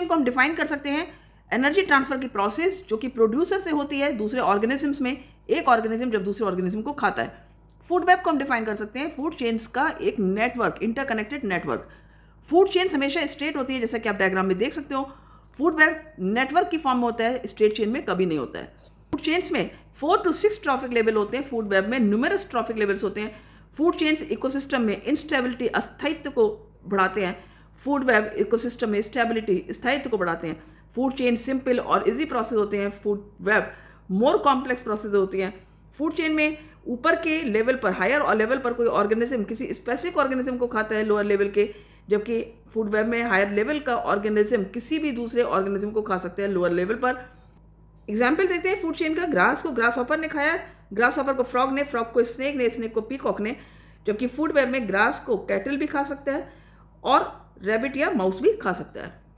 organism को हम define कर सकते हैं एनर्जी ट्रांसफर की प्रोसेस जो कि प्रोड्यूसर से होती है दूसरे ऑर्गेनिजम्स में एक ऑर्गेनिज्म जब दूसरे ऑर्गेनिज्म को खाता है फूड वेब को हम डिफाइन कर सकते हैं फूड चेन्स का एक network interconnected network food chains हमेशा स्ट्रेट होती है जैसा कि आप डायग्राम में देख सकते हो फूड वेब नेटवर्क की फॉर्म में होता है स्ट्रेट चेन में कभी नहीं होता है फूड चेन्स में four to six trophic level होते हैं फूड वेब में न्यूमरस ट्रॉफिक लेवल्स होते हैं फूड चेन्स इकोसिस्टम में इंस्टेबिलिटी अस्थायित्व को बढ़ाते हैं फूड वेब इकोसिस्टम में स्टेबिलिटी स्थायित्व को बढ़ाते हैं फूड चेन सिंपल और इजी प्रोसेस होते हैं food web more complex process होती हैं फूड चेन में ऊपर के लेवल पर हायर और लेवल पर कोई ऑर्गेनिज्म किसी स्पेसिफिक ऑर्गेनिज्म को खाता है लोअर लेवल के जबकि फूड वेब में हायर लेवल का ऑर्गेनिज्म किसी भी दूसरे ऑर्गेनिज्म को खा सकते हैं लोअर लेवल पर एग्जाम्पल देते हैं फूड चेन का ग्रास को ग्रास ऑपर ने खाया ग्रास ऑपर को फ्रॉग ने फ्रॉग को स्नेक ने स्नेक को पीकॉक ने जबकि फूड वेब में ग्रास को कैटल भी खा सकता है और रैबिट या माउस भी खा सकता है